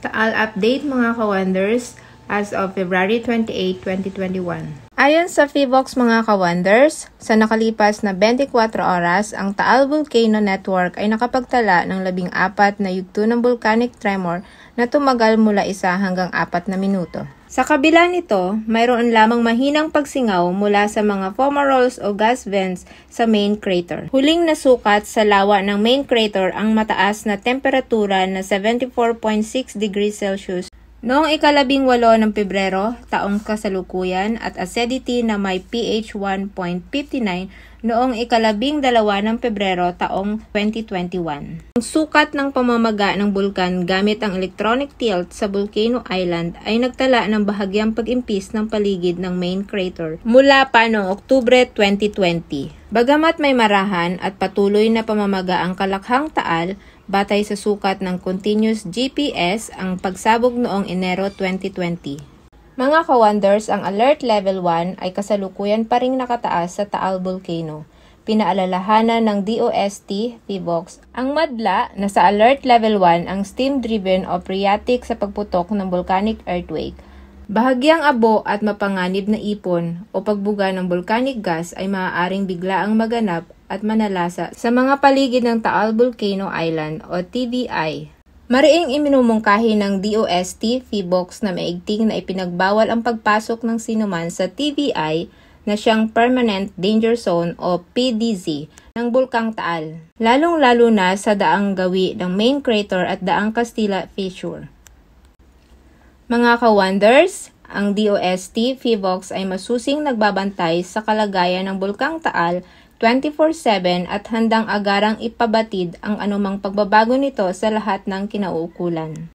Taal update mga ka-wonders as of February 28, 2021. Ayon sa FIVOX mga ka-wonders, sa nakalipas na 24 oras, ang Taal Volcano Network ay nakapagtala ng 14 na yugto ng volcanic tremor na tumagal mula isa hanggang 4 na minuto. Sa kabila nito, mayroon lamang mahinang pagsingaw mula sa mga fumaroles o gas vents sa main crater. Huling nasukat sa lawa ng main crater ang mataas na temperatura na 74.6 degrees Celsius Noong ikalabing walo ng Pebrero, taong kasalukuyan at acidity na may pH 1.59 noong ikalabing dalawa ng Pebrero taong 2021. Ang sukat ng pamamaga ng bulkan gamit ang electronic tilt sa Volcano Island ay nagtala ng bahagyang pag-impis ng paligid ng main crater mula pa noong Oktubre 2020. Bagamat may marahan at patuloy na pamamaga ang kalakhang taal, batay sa sukat ng continuous GPS ang pagsabog noong Enero 2020. Mga ka-wonders, ang Alert Level 1 ay kasalukuyan pa ring nakataas sa Taal Volcano. Pinaalalahanan ng DOST, PBOX, ang madla na sa Alert Level 1 ang steam-driven o phreatic sa pagputok ng volcanic earthquake. Bahagyang abo at mapanganib na ipon o pagbuga ng volcanic gas ay maaaring biglaang maganap at manalasa sa mga paligid ng Taal Volcano Island o TVI. Mariing iminumungkahi ng DOST Feebox na maigting na ipinagbawal ang pagpasok ng sinuman sa TVI na siyang Permanent Danger Zone o PDZ ng Bulkang Taal, lalong-lalo na sa daang gawi ng main crater at daang Castilla Fissure. Mga ka-wonders, ang DOST FIVOX ay masusing nagbabantay sa kalagayan ng Bulkang Taal 24-7 at handang agarang ipabatid ang anumang pagbabago nito sa lahat ng kinauukulan.